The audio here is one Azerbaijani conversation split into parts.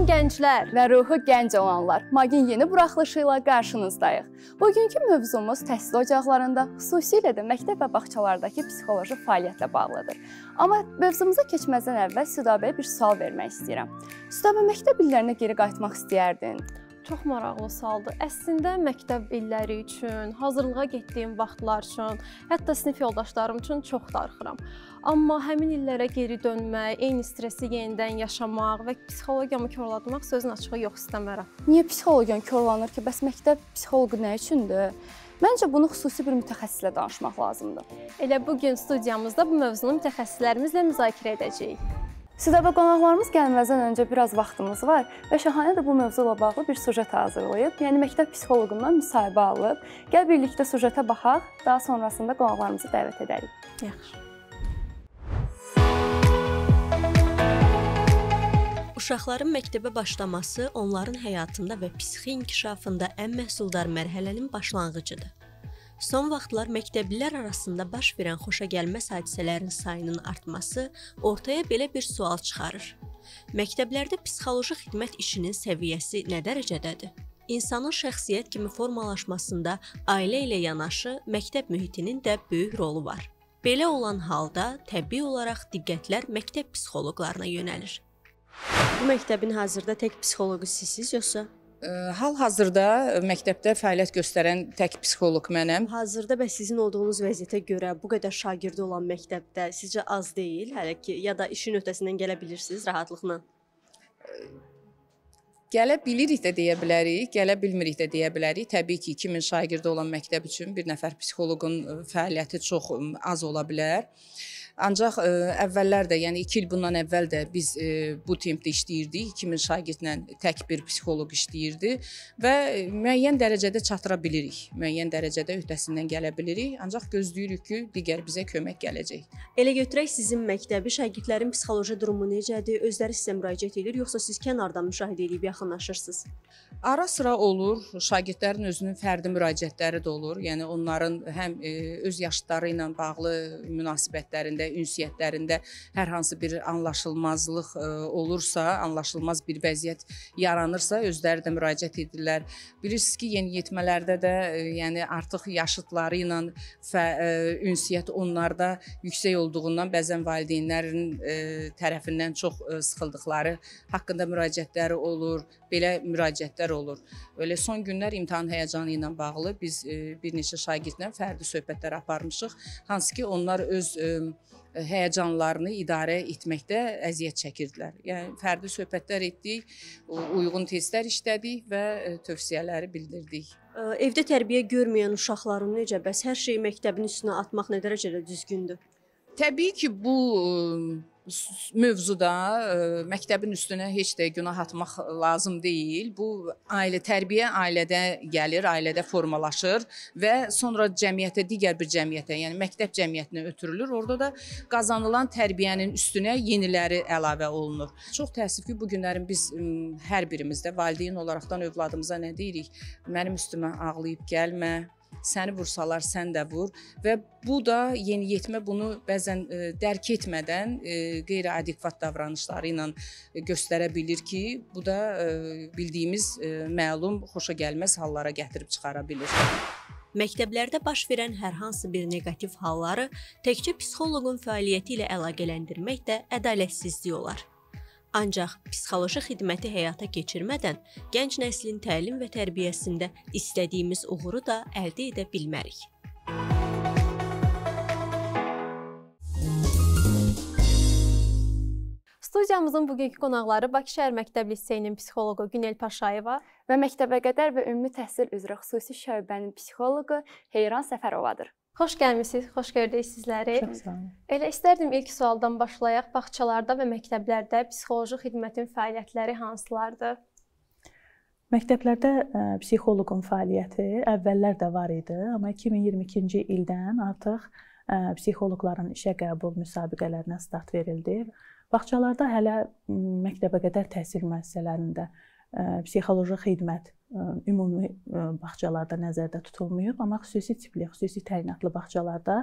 Salam gənclər və ruhu gənc olanlar. Magin yeni buraxılışı ilə qarşınızdayıq. Bugünkü mövzumuz təhsil ocaqlarında, xüsusilə də məktəb və bağçalardakı psixoloji fəaliyyətlə bağlıdır. Amma mövzumuza keçməzdən əvvəl Südabəyə bir sual vermək istəyirəm. Südabə, məktəb illərinə geri qayıtmaq istəyərdin? Çox maraqlı sualdır. Əslində məktəb illəri üçün, hazırlığa getdiyim vaxtlar üçün, hətta sinif yoldaşlarım üçün çox darıxıram. Da Amma həmin illərə geri dönmək, eyni stressi yenidən yaşamaq və psixologiyamı korlatmaq sözün açığı yox istəmərəm. Niyə psixologiyan korlanır ki? Bəs məktəb psixoloqu nə üçündür? Məncə bunu xüsusi bir mütəxəssislə danışmaq lazımdır. Elə bu gün studiyamızda bu mövzunu mütəxəssislərimizlə müzakirə edəcəyik. Sizəbə qonaqlarımız gəlməzdən öncə biraz vaxtımız var və Şahanə də bu mövzula bağlı bir sujet hazırlayıb, yəni məktəb psixoloqundan müsahibə alıb. Gəl birlikdə sujetə baxaq, daha sonrasında qonaqlarımızı dəvət edərik. Yaxşı. Uşaqların məktəbə başlaması onların həyatında və psixi inkişafında ən məhsuldar mərhələnin başlanğıcıdır. Son vaxtlar məktəblilər arasında baş verən xoşagəlməz hadisələrin sayının artması ortaya belə bir sual çıxarır. Məktəblərdə psixoloji xidmət işinin səviyyəsi nə dərəcədədir? İnsanın şəxsiyyət kimi formalaşmasında ailə ilə yanaşı məktəb mühitinin də böyük rolu var. Belə olan halda təbii olaraq diqqətlər məktəb psixoloqlarına yönəlir. Bu məktəbin hazırda tək psixoloqu sizsiz yoxsa? Hal-hazırda məktəbdə fəaliyyət göstərən tək psixoloq mənəm. Hazırda və sizin olduğunuz vəziyyətə görə bu qədər şagirdi olan məktəbdə sizcə az deyil, hələ ki ya da işin öhdəsindən gələ bilirsiniz rahatlıqla? Gələ bilirik də deyə bilərik, gələ bilmirik də deyə bilərik. Təbii ki, 2000 şagirdi olan məktəb üçün bir nəfər psixoloqun fəaliyyəti çox az ola bilər. Ancaq ə, e, əvvəllər də, yəni 2 il bundan əvvəl də biz ə, e, bu tempdə işləyirdik. 2000 şagirdlə tək bir psixoloq işləyirdi və e, müəyyən dərəcədə çatıra bilirik. Müəyyən dərəcədə öhdəsindən gələ bilirik. Ancaq gözləyirik ki, digər bizə kömək gələcək. Elə götürək sizin məktəbi şagirdlərin psixoloji durumu necədir? Özləri sizə müraciət edir, yoxsa siz kənardan müşahidə edib yaxınlaşırsınız? Ara sıra olur. Şagirdlərin özünün fərdi müraciətləri də olur. Yəni onların həm ə, öz yaşları ilə bağlı münasibətlərində ünsiyyətlərində hər hansı bir anlaşılmazlıq e, olursa, anlaşılmaz bir vəziyyət yaranırsa, özləri də müraciət edirlər. Bilirsiniz ki, yeniyetmələrdə də e, yəni artıq yaşıtları ilə fə, e, ünsiyyət onlarda yüksək olduğundan bəzən valideynlərin tərəfindən çox sıxıldıqları haqqında müraciətləri olur, belə müraciətlər olur. Elə son günlər imtahan həyəcanı ilə bağlı biz bir neçə şagirdlə fərdi söhbətlər aparmışıq. Hansı ki, onlar öz E, həyəcanlarını idarə etməkdə əziyyət çəkirdilər. Yəni fərdi söhbətlər etdik, uyğun testlər işlədik və e, tövsiyələri bildirdik. E, evdə tərbiyə görməyən uşaqların necə bəs hər şeyi məktəbin üstünə atmaq nə dərəcədə düzgündür? Təbii ki, bu mövzuda ə, e, məktəbin üstünə heç də günah atmaq lazım deyil. Bu ailə tərbiyə ailədə gəlir, ailədə formalaşır və sonra cəmiyyətə, digər bir cəmiyyətə, yəni məktəb cəmiyyətinə ötürülür. Orada da qazanılan tərbiyənin üstünə yeniləri əlavə olunur. Çox təəssüf ki, bu günlərin biz ə, hər birimizdə valideyn olaraqdan övladımıza nə deyirik? Mənim üstümə ağlayıb gəlmə, səni vursalar sən də vur və bu da yeniyetmə bunu bəzən ə, e, dərk etmədən e, qeyri-adekvat davranışları ilə göstərə bilir ki, bu da ə, e, bildiyimiz ə, məlum xoşa gəlməz hallara gətirib çıxara bilir. Məktəblərdə baş verən hər hansı bir neqativ halları təkcə psixoloqun fəaliyyəti ilə əlaqələndirmək də ədalətsizlik olar. Ancaq psixoloji xidməti həyata keçirmədən gənc nəslin təlim və tərbiyəsində istədiyimiz uğuru da əldə edə bilmərik. Studiyamızın bugünkü qonaqları Bakı şəhər məktəb liseyinin psixoloqu Günel Paşayeva və məktəbəqədər və ümumi təhsil üzrə xüsusi şöbənin psixoloqu Heyran Səfərovadır. Xoş gəlmisiniz, xoş gördük sizləri. Çox sağ olun. Elə istərdim ilk sualdan başlayaq. Bağçalarda və məktəblərdə psixoloji xidmətin fəaliyyətləri hansılardır? Məktəblərdə ə, e, psixoloqun fəaliyyəti əvvəllər də var idi, amma 2022-ci ildən artıq ə, e, psixoloqların işə qəbul müsabiqələrinə start verildi. Bağçalarda hələ məktəbə qədər təhsil müəssisələrində psixoloji xidmət ümumi bağçalarda nəzərdə tutulmayıb, amma xüsusi tipli, xüsusi təyinatlı bağçalarda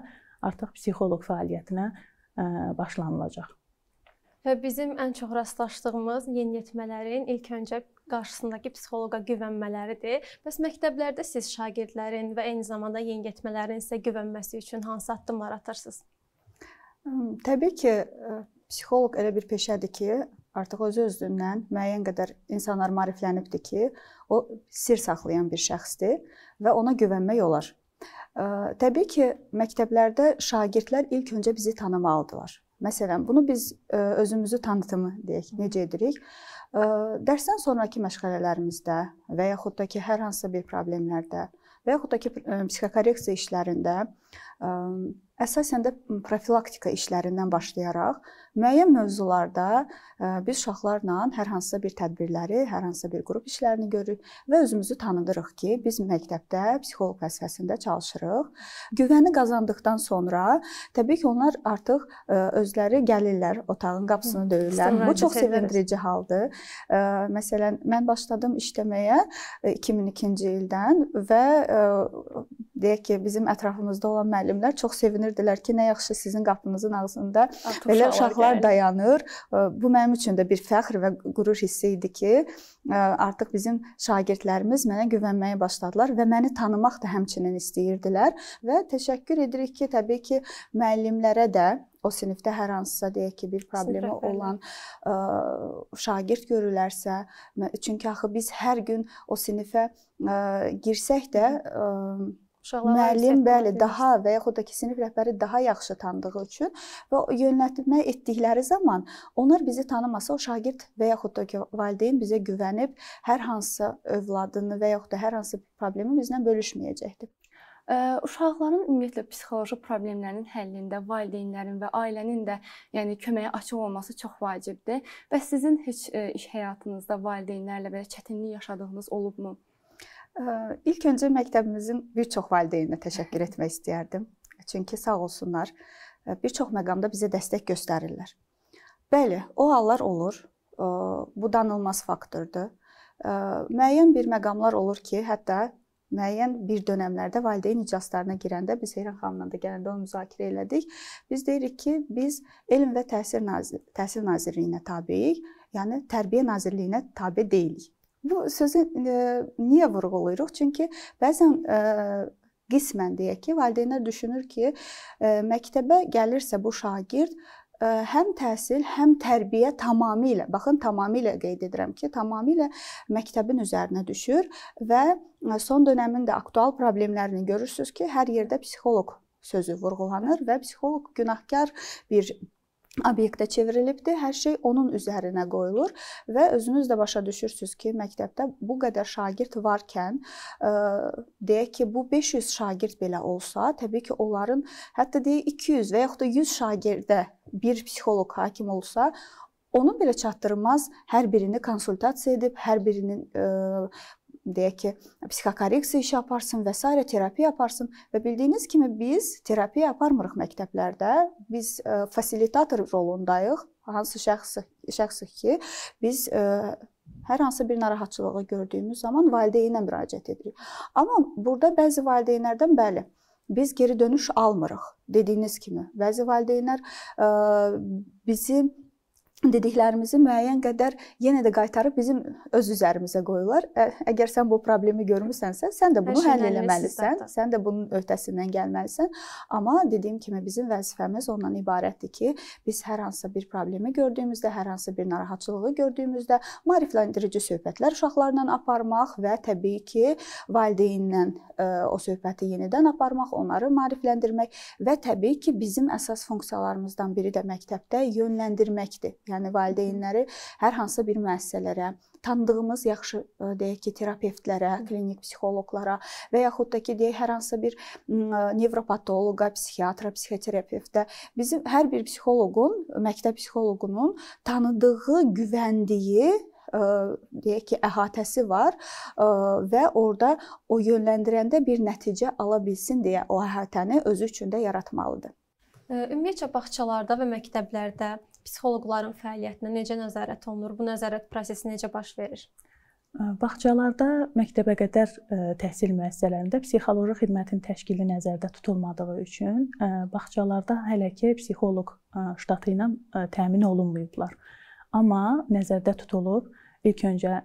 artıq psixoloq fəaliyyətinə başlanılacaq. Və bizim ən çox rastlaşdığımız yeniyetmələrin ilk öncə qarşısındakı psixoloqa güvənmələridir. Bəs məktəblərdə siz şagirdlərin və eyni zamanda yeniyetmələrin sizə güvənməsi üçün hansı addımlar atırsınız? Təbii ki, psixoloq elə bir peşədir ki, artıq özü-özlüyündən müəyyən qədər insanlar maariflənibdir ki, o sir saxlayan bir şəxsdir və ona güvənmək olar. Təbii ki, məktəblərdə şagirdlər ilk öncə bizi tanımalıdırlar. Məsələn, bunu biz özümüzü tanıtımı deyək, necə edirik? Dərsdən sonrakı məşğələlərimizdə və yaxud da ki, hər hansısa bir problemlərdə və yaxud da ki, psixokorreksiya işlərində Əsasən də profilaktika işlərindən başlayaraq müəyyən mövzularda biz uşaqlarla hər hansısa bir tədbirləri, hər hansısa bir qrup işlərini görürük və özümüzü tanıdırıq ki, biz məktəbdə psixoloq vəzifəsində çalışırıq. Güvəni qazandıqdan sonra təbii ki, onlar artıq özləri gəlirlər, otağın qapısını döyürlər. Bu çox sevindirici haldır. Məsələn, mən başladım işləməyə 2002-ci e, ildən və deyək ki, bizim ətrafımızda olan müəllimlər çox sevinirdilər ki, nə yaxşı sizin qapınızın ağzında Artıq belə uşaqlar gəlir. dayanır. Bu mənim üçün də bir fəxr və qürur hissi idi ki, artıq bizim şagirdlərimiz mənə güvənməyə başladılar və məni tanımaq da həmçinin istəyirdilər və təşəkkür edirik ki, təbii ki, müəllimlərə də o sinifdə hər hansısa deyək ki, bir problemi olan ə, şagird görülərsə, çünki axı biz hər gün o sinifə ə, girsək də ə, uşaqlara müəllim bəli daha və yaxud da ki sinif rəhbəri daha yaxşı tanıdığı üçün və yönəltmə etdikləri zaman onlar bizi tanımasa o şagird və yaxud da ki valideyn bizə güvənib hər hansı övladını və yaxud da hər hansı problemi bizlə bölüşməyəcəkdir. Uşaqların ümumiyyətlə psixoloji problemlərinin həllində valideynlərin və ailənin də, yəni köməyə açıq olması çox vacibdir. Və sizin heç iş həyatınızda valideynlərlə belə çətinlik yaşadığınız olubmu? İlk öncə məktəbimizin bir çox valideyninə təşəkkür etmək istəyərdim. Çünki sağ olsunlar, e, bir çox məqamda bizə dəstək göstərirlər. Bəli, o hallar olur. Bu danılmaz faktordur. Müəyyən bir məqamlar olur ki, hətta müəyyən bir dövrlərdə valideyn iclaslarına girəndə biz Heyran xanımla da gələndə onu müzakirə elədik. Biz deyirik ki, biz Elm və Təhsil Nazir Təhsil Nazirliyinə tabeyik, yəni Tərbiyə Nazirliyinə tabe deyilik. Bu sözü e, niyə vurğulayırıq? Çünki bəzən e, qismən deyək ki, valideynlər düşünür ki, e, məktəbə gəlirsə bu şagird e, həm təhsil, həm tərbiyə tamamilə, baxın tamamilə qeyd edirəm ki, tamamilə məktəbin üzərinə düşür və e, son dönəmin də aktual problemlərini görürsüz ki, hər yerdə psixoloq sözü vurğulanır və psixoloq günahkar bir obyektə çevrilibdir. Hər şey onun üzərinə qoyulur və özünüz də başa düşürsüz ki, məktəbdə bu qədər şagird varkən, e, deyək ki, bu 500 şagird belə olsa, təbii ki, onların hətta deyək 200 və yaxud da 100 şagirdə bir psixoloq hakim olsa, onu belə çatdırmaz, hər birini konsultasiya edib, hər birinin e, deyək ki, psixokorreksiya işi aparsın və s. terapiya aparsın və bildiyiniz kimi biz terapiya aparmırıq məktəblərdə. Biz ə, e, fasilitator rolundayıq. Hansı şəxs şəxsi ki, biz ə, e, hər hansı bir narahatçılığı gördüyümüz zaman valideynə müraciət edirik. Amma burada bəzi valideynlərdən bəli biz geri dönüş almırıq dediyiniz kimi. Bəzi valideynlər ə, e, bizi dediklərimizi müəyyən qədər yenə də qaytarıb bizim öz üzərimizə qoyurlar. Ə, əgər sən bu problemi görmüsənsə, sən də bunu həll eləməlisən, sən də bunun öhdəsindən gəlməlisən. Amma dediyim kimi bizim vəzifəmiz ondan ibarətdir ki, biz hər hansısa bir problemi gördüyümüzdə, hər hansısa bir narahatçılığı gördüyümüzdə maarifləndirici söhbətlər uşaqlarla aparmaq və təbii ki, valideynlə o söhbəti yenidən aparmaq, onları maarifləndirmək və təbii ki, bizim əsas funksiyalarımızdan biri də məktəbdə yönləndirməkdir yəni valideynləri hər hansısa bir müəssisələrə, tanıdığımız yaxşı e, deyək ki, terapevtlərə, klinik psixoloqlara və yaxud da ki, deyək hər hansısa bir e, nevropatoloqa, psixiatra, psixoterapevtə bizim hər bir psixoloqun, məktəb psixoloqunun tanıdığı, güvəndiyi e, deyək ki, əhatəsi var və orada o yönləndirəndə bir nəticə ala bilsin deyə o əhatəni özü üçün də yaratmalıdır. Ümumiyyətcə bağçalarda və məktəblərdə psixoloqların fəaliyyətinə necə nəzarət olunur? Bu nəzarət prosesi necə baş verir? Bağçalarda məktəbəqədər təhsil müəssisələrində psixoloji xidmətin təşkili nəzərdə tutulmadığı üçün bağçalarda hələ ki psixoloq ştatı ilə təmin olunmayıblar. Amma nəzərdə tutulub ilk öncə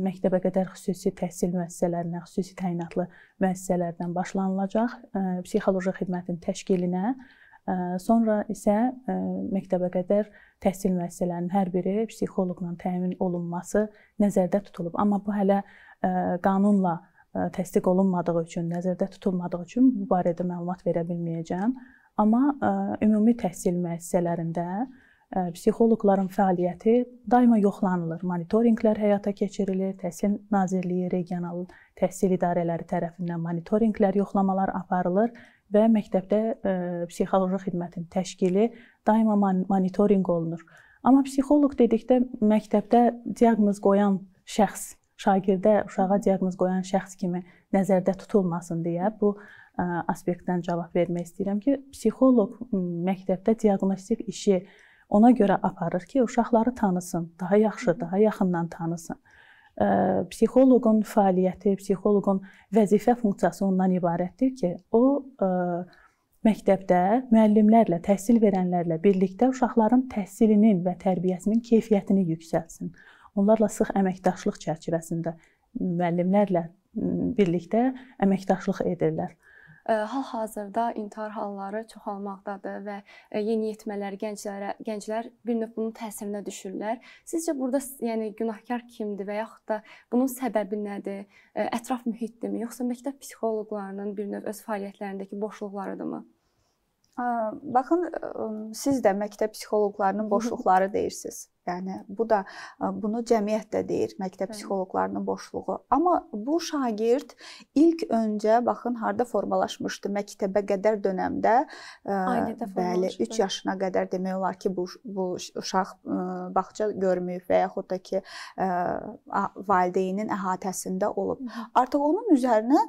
məktəbəqədər xüsusi təhsil müəssisələrinə, xüsusi təyinatlı müəssisələrdən başlanılacaq psixoloji xidmətin təşkilinə Sonra isə məktəbəqədər təhsil müəssisələrinin hər biri psixoloqla təmin olunması nəzərdə tutulub, amma bu hələ qanunla təsdiq olunmadığı üçün, nəzərdə tutulmadığı üçün bu barədə məlumat verə bilməyəcəm. Amma ümumi təhsil müəssisələrində psixoloqların fəaliyyəti daima yoxlanılır. Monitorinqlər həyata keçirilir. Təhsil Nazirliyi regional təhsil idarələri tərəfindən monitorinqlər, yoxlamalar aparılır və məktəbdə e, psixoloji xidmətin təşkili daima monitorinq olunur. Amma psixoloq dedikdə məktəbdə diaqnoz qoyan şəxs şagirdə, uşağa diaqnoz qoyan şəxs kimi nəzərdə tutulmasın deyə bu e, aspektdən cavab vermək istəyirəm ki, psixoloq məktəbdə diaqnostik işi ona görə aparır ki, uşaqları tanısın, daha yaxşı, daha yaxından tanısın psixoloqun fəaliyyəti, psixoloqun vəzifə funksiyası ondan ibarətdir ki, o məktəbdə müəllimlərlə, təhsil verənlərlə birlikdə uşaqların təhsilinin və tərbiyəsinin keyfiyyətini yüksəlsin. Onlarla sıx əməkdaşlıq çərçivəsində müəllimlərlə birlikdə əməkdaşlıq edirlər hal-hazırda intihar halları çoxalmaqdadır və yeniyetmələr, gənclərə, gənclər bir növ bunun təsirinə düşürlər. Sizcə burada yəni günahkar kimdir və yaxud da bunun səbəbi nədir? Ətraf mühitdirmi, yoxsa məktəb psixoloqlarının bir növ öz fəaliyyətlərindəki boşluqlarıdırmı? Baxın, siz də məktəb psixoloqlarının boşluqları deyirsiniz. Yəni bu da bunu cəmiyyət də deyir, məktəb psixoloqlarının boşluğu. Amma bu şagird ilk öncə baxın harda formalaşmışdı. Məktəbə qədər dönəmdə ailədə bəli 3 yaşına qədər demək olar ki, bu bu uşaq bağça görməyib və yaxud da ki, valideynin əhatəsində olub. Artıq onun üzərinə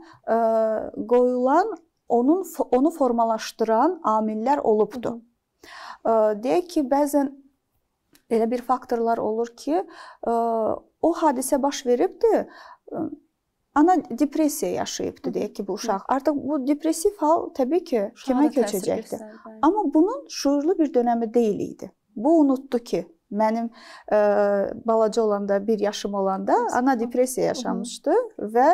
qoyulan onun onu formalaşdıran amillər olubdu. Hı -hı. Deyək ki, bəzən elə bir faktorlar olur ki, o hadisə baş veribdi, ana depressiya yaşayıbdı deyək ki, bu uşaq. Artıq bu depressiv hal təbii ki, kimə köçəcəkdi. Amma bunun şuurlu bir dönəmi deyil idi. Bu unutdu ki, Mənim e, balaca olanda, 1 yaşım olanda ana depressiya yaşamışdı və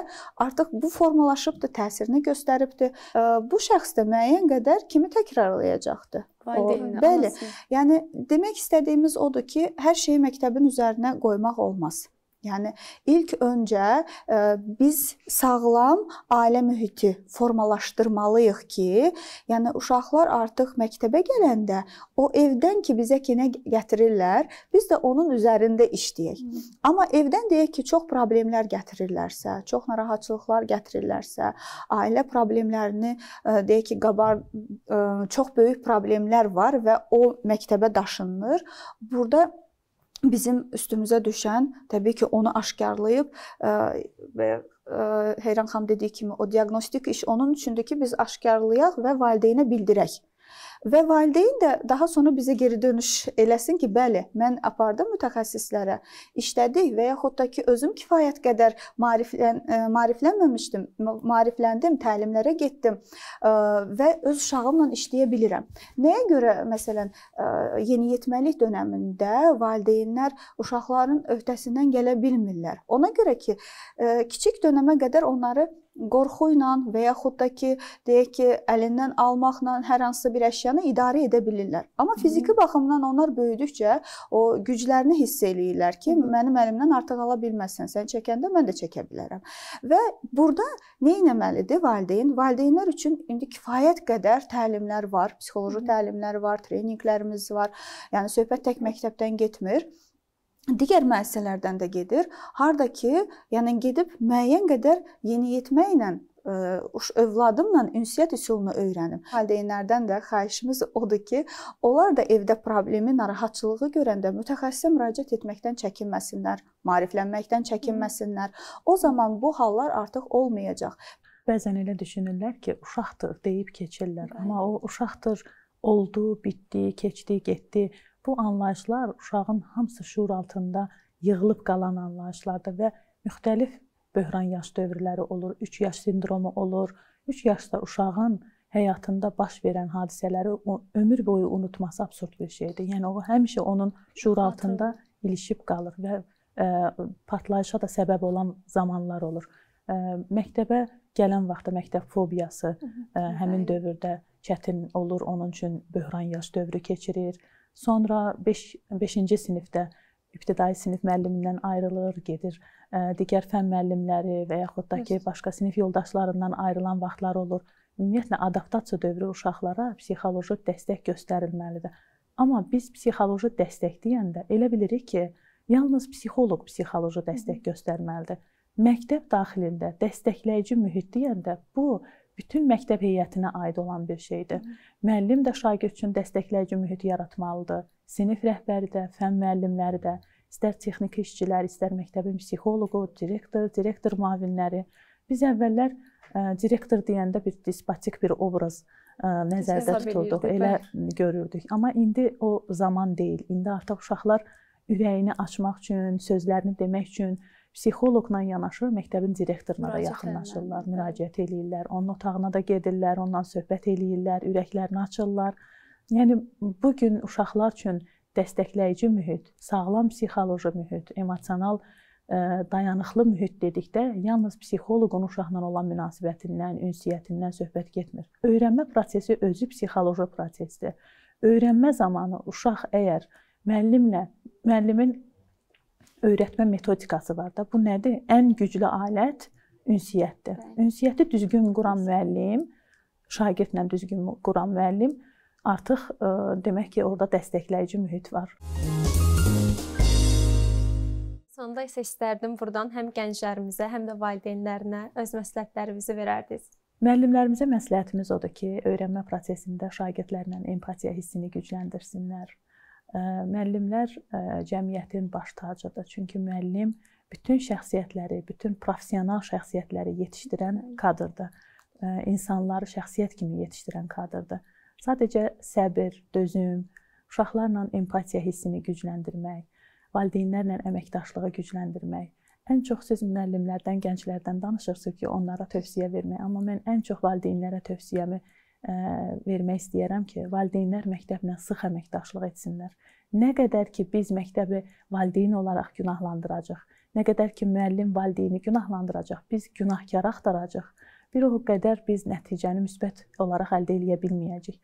artıq bu formalaşıbdı, təsirini göstəribdi. E, bu şəxs də müəyyən qədər kimi təkrarlayacaqdı. Valideyni, Bəli. Anası. Yəni demək istədiyimiz odur ki, hər şeyi məktəbin üzərinə qoymaq olmaz. Yəni ilk öncə ə, e, biz sağlam ailə mühiti formalaşdırmalıyıq ki, yəni uşaqlar artıq məktəbə gələndə o evdən ki bizə kinə gətirirlər, biz də onun üzərində işləyək. Hı. Amma evdən deyək ki, çox problemlər gətirirlərsə, çox narahatçılıqlar gətirirlərsə, ailə problemlərini ə, e, deyək ki, qabar ə, e, çox böyük problemlər var və o məktəbə daşınır. Burada bizim üstümüzə düşən təbii ki, onu aşkarlayıb e, və e, Heyran xanım dediyi kimi o diaqnostik iş onun üçündür ki, biz aşkarlayaq və valideynə bildirək. Və valideyn də daha sonra bizə geri dönüş eləsin ki, bəli, mən apardım mütəxəssislərə, işlədik və yaxud da ki, özüm kifayət qədər maariflən e, maariflənməmişdim, maarifləndim, təlimlərə getdim e, və öz uşağımla işləyə bilirəm. Nəyə görə məsələn e, yeniyetməlik dövründə valideynlər uşaqların öhdəsindən gələ bilmirlər. Ona görə ki, kiçik dövrə qədər onları qorxu ilə və yaxud da ki, deyək ki, əlindən almaqla hər hansı bir əşyanı idarə edə bilirlər. Amma fiziki baxımdan onlar böyüdükcə o güclərini hiss eləyirlər ki, mənim əlimdən artıq ala bilməzsən. Sən çəkəndə mən də çəkə bilərəm. Və burada nə etməlidir valideyn? Valideynlər üçün indi kifayət qədər təlimlər var, psixoloji təlimlər var, treninqlərimiz var. Yəni söhbət tək məktəbdən getmir digər müəssisələrdən də gedir. Harda ki, yəni gedib müəyyən qədər yeniyetmə ilə e, övladımla ünsiyyət üsulunu öyrənim. Valideynlərdən də xahişimiz odur ki, onlar da evdə problemi, narahatçılığı görəndə mütəxəssisə müraciət etməkdən çəkinməsinlər, maariflənməkdən çəkinməsinlər. O zaman bu hallar artıq olmayacaq. Bəzən elə düşünürlər ki, uşaqdır deyib keçirlər, Bəli. amma o uşaqdır oldu, bitdi, keçdi, getdi. Bu anlayışlar uşağın hamısı şuur altında yığılıb qalan anlayışlardır və müxtəlif böhran yaş dövrləri olur, 3 yaş sindromu olur. 3 yaşda uşağın həyatında baş verən hadisələri o ömür boyu unutması absurd bir şeydir. Yəni o həmişə onun şuur altında ilişib qalır və ə, e, partlayışa da səbəb olan zamanlar olur. Ə, e, məktəbə gələn vaxtda məktəb fobiyası ə, e, həmin dövrdə çətin olur. Onun üçün böhran yaş dövrü keçirir. Sonra 5-ci sinifdə ibtidai sinif müəllimindən ayrılır, gedir digər fən müəllimləri və yaxud da ki, başqa sinif yoldaşlarından ayrılan vaxtlar olur. Ümumiyyətlə adaptasiya dövrü uşaqlara psixoloji dəstək göstərilməlidir. Amma biz psixoloji dəstək deyəndə elə bilirik ki, yalnız psixoloq psixoloji dəstək göstərməlidir. Məktəb daxilində dəstəkləyici mühit deyəndə bu bütün məktəb heyətinə aid olan bir şeydir. Müəllim də şagird üçün dəstəkləyici mühit yaratmalıdır. Sinif rəhbəri də, fənn müəllimləri də, istər texniki işçilər, istər məktəbin psixoloqu, direktor, direktor müavinləri. Biz əvvəllər ə, direktor deyəndə bir dispatik bir obraz ə, nəzərdə tuturduq, elə görürdük. Amma indi o zaman deyil. İndi artıq uşaqlar ürəyini açmaq üçün, sözlərini demək üçün, psixoloqla yanaşı məktəbin direktoruna da yaxınlaşırlar, hə, müraciət eləyirlər, onun otağına da gedirlər, ondan söhbət eləyirlər, ürəklərini açırlar. Yəni bu gün uşaqlar üçün dəstəkləyici mühit, sağlam psixoloji mühit, emosional e, dayanıqlı mühit dedikdə yalnız psixoloqun uşaqla olan münasibətindən, ünsiyyətindən söhbət getmir. Öyrənmə prosesi özü psixoloji prosesdir. Öyrənmə zamanı uşaq əgər müəllimlə müəllimin öyrətmə metodikası var da. Bu nədir? Ən güclü alət ünsiyyətdir. Ünsiyyəti düzgün quran müəllim, şagirdlə düzgün quran müəllim artıq ə, e, demək ki, orada dəstəkləyici mühit var. Sonda isə istərdim burdan həm gənclərimizə, həm də valideynlərinə öz məsləhətlərinizi verərdiniz. Müəllimlərimizə məsləhətimiz odur ki, öyrənmə prosesində şagirdlərlə empatiya hissini gücləndirsinlər müəllimlər cəmiyyətin baş tacıdır. Çünki müəllim bütün şəxsiyyətləri, bütün professional şəxsiyyətləri yetişdirən kadrdır. İnsanları şəxsiyyət kimi yetişdirən kadrdır. Sadəcə səbir, dözüm, uşaqlarla empatiya hissini gücləndirmək, valideynlərlə əməkdaşlığı gücləndirmək. Ən çox siz müəllimlərdən, gənclərdən danışırsınız ki, onlara tövsiyə vermək, amma mən ən çox valideynlərə tövsiyəmi vermək istəyərəm ki, valideynlər məktəblə sıx əməkdaşlıq etsinlər. Nə qədər ki biz məktəbi valideyn olaraq günahlandıracağıq, nə qədər ki müəllim valideyni günahlandıracaq, biz günahkar axtaracağıq. Bir o qədər biz nəticəni müsbət olaraq əldə edə bilməyəcəyik.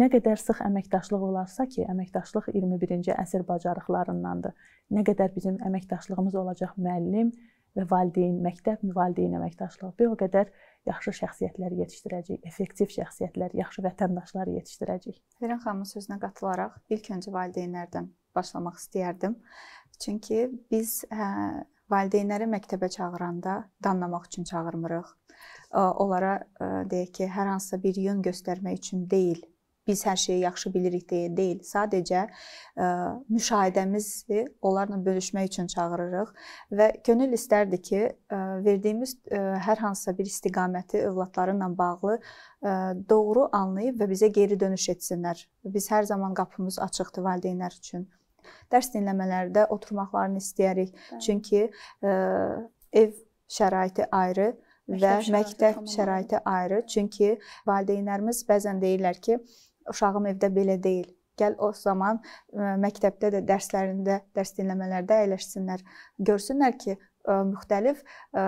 Nə qədər sıx əməkdaşlıq olarsa ki, əməkdaşlıq 21-ci əsr bacarıqlarındandır. Nə qədər bizim əməkdaşlığımız olacaq müəllim və valideyn, məktəb valideyn əməkdaşlığı. Bir o qədər yaxşı şəxsiyyətlər yetişdirəcəyik, effektiv şəxsiyyətlər, yaxşı vətəndaşlar yetişdirəcəyik. Viran xanımın sözünə qatılaraq ilk öncə valideynlərdən başlamaq istəyərdim. Çünki biz hə, valideynləri məktəbə çağıranda danlamaq üçün çağırmırıq. Onlara deyək ki, hər hansısa bir yön göstərmək üçün deyil, biz hər şeyi yaxşı bilirik deyə deyil, sadəcə ə, e, müşahidəmizi onlarla bölüşmək üçün çağırırıq və könül istərdi ki, ə, e, verdiyimiz ə, e, hər hansısa bir istiqaməti övladlarınla bağlı ə, doğru anlayıb və bizə geri dönüş etsinlər. Biz hər zaman qapımız açıqdır valideynlər üçün. Dərs dinləmələrdə oturmaqlarını istəyirik. Bəli. Çünki ə, ev şəraiti ayrı, və məktəb şəraiti, məktəb şəraiti ayrı. Çünki valideynlərimiz bəzən deyirlər ki, uşağım evdə belə deyil. Gəl o zaman ə, e, məktəbdə də dərslərində, dərs dinləmələrdə əyləşsinlər. Görsünlər ki, ə, e, müxtəlif ə, e,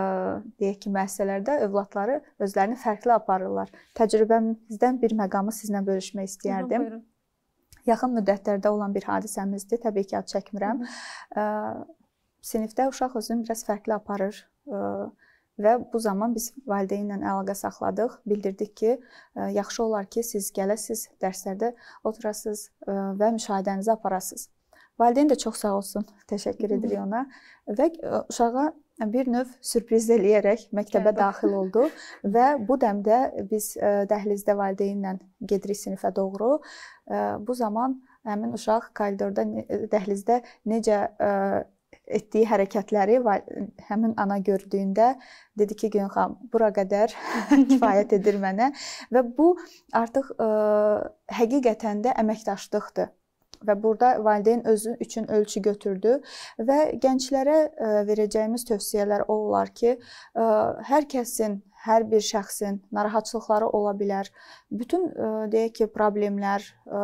deyək ki, müəssisələrdə övladları özlərini fərqli aparırlar. Təcrübəmizdən bir məqamı sizinlə bölüşmək istəyərdim. Hı, buyurun. Yaxın müddətlərdə olan bir hadisəmizdir. Təbii ki, ad çəkmirəm. Hı -hı. Sinifdə uşaq özünü biraz fərqli aparır. Ə, Və bu zaman biz valideynlə əlaqə saxladıq, bildirdik ki, e, yaxşı olar ki, siz gələsiz, dərslərdə oturasız e, və müşahidənizi aparasız. Valideyn də çox sağ olsun, təşəkkür edirik ona və e, uşağa bir növ sürpriz eləyərək məktəbə daxil oldu və bu dəmdə biz dəhlizdə valideynlə gedirik sinifə doğru. Bu zaman həmin uşaq koridorda, dəhlizdə necə etdiyi hərəkətləri həmin ana gördüyündə dedi ki, Günxan, bura qədər kifayət edir mənə və bu artıq ə, e, həqiqətən də əməkdaşlıqdır və burada valideyn özü üçün ölçü götürdü və gənclərə ə, e, verəcəyimiz tövsiyələr o olar ki, ə, e, hər kəsin hər bir şəxsin narahatçılıqları ola bilər. Bütün e, deyək ki, problemlər e,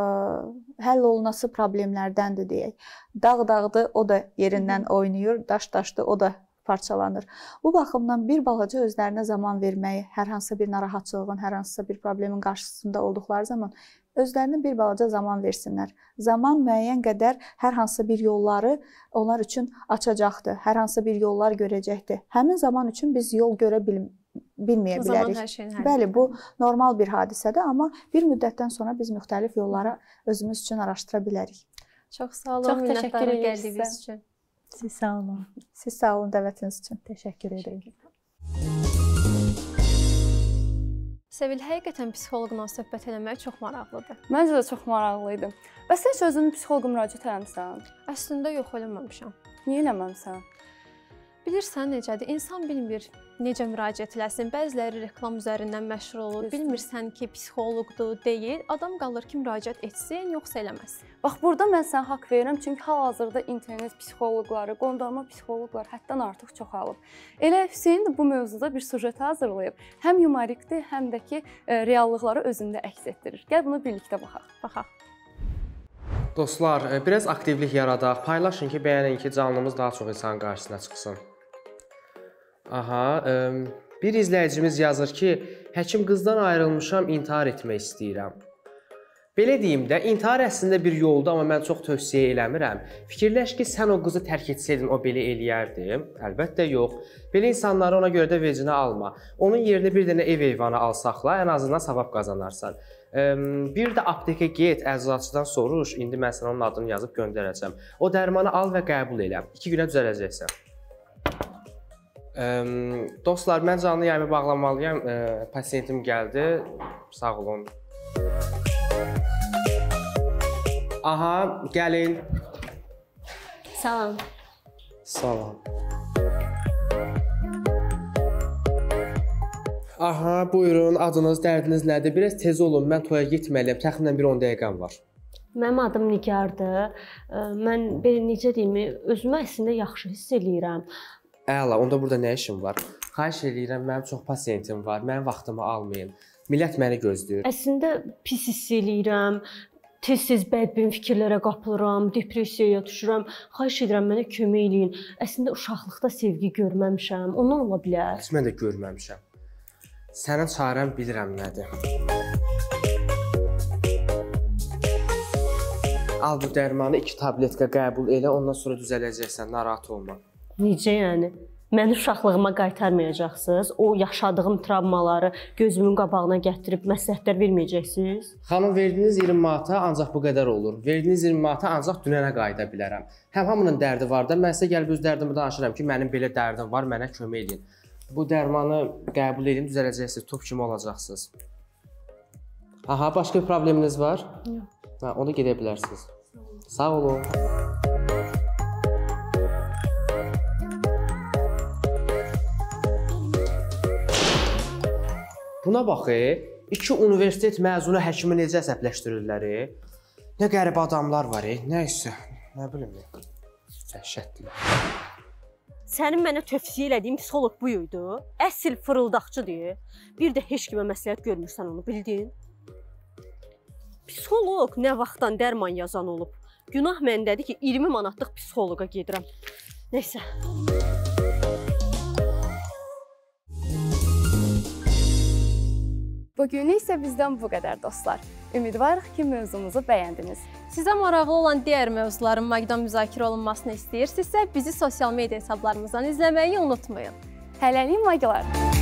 həll olunması problemlərdəndir deyək. Dağ dağdı, o da yerindən oynayır, daş daşdı, o da parçalanır. Bu baxımdan bir balaca özlərinə zaman verməyi, hər hansısa bir narahatçılığın, hər hansısa bir problemin qarşısında olduqları zaman özlərinə bir balaca zaman versinlər. Zaman müəyyən qədər hər hansı bir yolları onlar üçün açacaqdır. Hər hansı bir yollar görəcəkdir. Həmin zaman üçün biz yol görə bilmirik bilməyə o bilərik. Zaman hər şeyin hər Bəli, bu normal bir hadisədir, amma bir müddətdən sonra biz müxtəlif yolları özümüz üçün araşdıra bilərik. Çox sağ olun. Çox təşəkkür edərdiniz üçün. Siz sağ olun. Siz sağ olun dəvətiniz üçün. Təşəkkür edirik. Sevil, həqiqətən psixoloqla söhbət eləmək çox maraqlıdır. Məncə də çox maraqlı idi. Bəs sən heç özünü psixoloqa müraciət eləmisən? Əslində yox, eləməmişəm. Niyə eləməmisən? Bilirsən necədir? İnsan bilmir necə müraciət eləsin. Bəziləri reklam üzərindən məşhur olur. Üstün. Bilmirsən ki, psixoloqdur, deyil. Adam qalır ki, müraciət etsin, yoxsa eləməsin. Bax, burada mən sənə haqq verirəm, çünki hal-hazırda internet psixoloqları, qondarma psixoloqlar həddən artıq çoxalıb. Elə Hüseyn bu mövzuda bir sujet hazırlayıb. Həm yumorikdir, həm də ki, e, reallıqları özündə əks etdirir. Gəl buna birlikdə baxaq. Baxaq. Dostlar, e, biraz aktivlik yaradaq, paylaşın ki, bəyənin ki, canlımız daha çox insan qarşısına çıxsın. Aha, ə, bir izləyicimiz yazır ki, həkim qızdan ayrılmışam, intihar etmək istəyirəm. Belə deyim də, intihar əslində bir yoldur, amma mən çox tövsiyə eləmirəm. Fikirləş ki, sən o qızı tərk etsəydin, o belə eləyərdi. Əlbəttə yox. Belə insanları ona görə də vecinə alma. Onun yerinə bir dənə ev heyvanı alsaqla, ən azından savab qazanarsan. Bir də aptekə get, əzizatçıdan soruş. İndi mən sənə onun adını yazıb göndərəcəm. O dərmanı al və qəbul elə. 2 günə düzələcəksən. Dostlar, mən canlı yayımı bağlamalıyam. Pasiyentim gəldi. Sağ olun. Aha, gəlin. Salam. Salam. Aha, buyurun, adınız, dərdiniz nədir? Biraz tez olun, mən toya getməliyəm. Təxminən bir 10 dəqiqəm var. Mənim adım Nigardır. Mən belə necə deyim, özümü əslində yaxşı hiss eləyirəm. Əla, onda burada nə işim var? Xahiş eləyirəm, mənim çox pasiyentim var. Mənim vaxtımı almayın. Millət məni gözləyir. Əslində pis hiss eləyirəm. Tez-tez bədbin fikirlərə qapılıram, depressiyaya düşürəm. Xahiş edirəm mənə kömək eləyin. Əslində uşaqlıqda sevgi görməmişəm. Ondan ola bilər. Heç mən də görməmişəm. Sənə çarəm bilirəm nədir. Al bu dərmanı 2 tabletka qəbul elə, ondan sonra düzələcəksən, narahat olma. Necə yəni? Məni uşaqlığıma qaytarmayacaqsınız. O yaşadığım travmaları gözümün qabağına gətirib məsləhətlər verməyəcəksiniz. Xanım, verdiyiniz 20 manata ancaq bu qədər olur. Verdiyiniz 20 manata ancaq dünənə qayıda bilərəm. Həm hamının dərdi var da, mən sizə gəlib öz dərdimi danışıram ki, mənim belə dərdim var, mənə kömək edin. Bu dərmanı qəbul edin, düzələcəksiniz, top kimi olacaqsınız. Aha, başqa bir probleminiz var? Yox. Hə, onu gedə bilərsiniz. Sağ olun. Sağ olun. buna baxı, iki universitet məzunu həkimi necə əsəbləşdirirlər? Nə qəribə adamlar var, e? nə isə, nə bilim. E? Dəhşətdir. Sənin mənə tövsiyə elədiyin psixoloq bu idi. Əsl fırıldaqçıdır. Bir də heç kimə məsləhət görmürsən onu, bildin? Psixoloq nə vaxtdan dərman yazan olub? Günah məndədir ki, 20 manatlıq psixoloqa gedirəm. Nəysə. Bu günlük isə bizdən bu qədər dostlar. Ümidvarıq ki, mövzumuzu bəyəndiniz. Sizə maraqlı olan digər mövzuların Magdan müzakirə olunmasını istəyirsinizsə, bizi sosial media hesablarımızdan izləməyi unutmayın. Hələlik Maglar!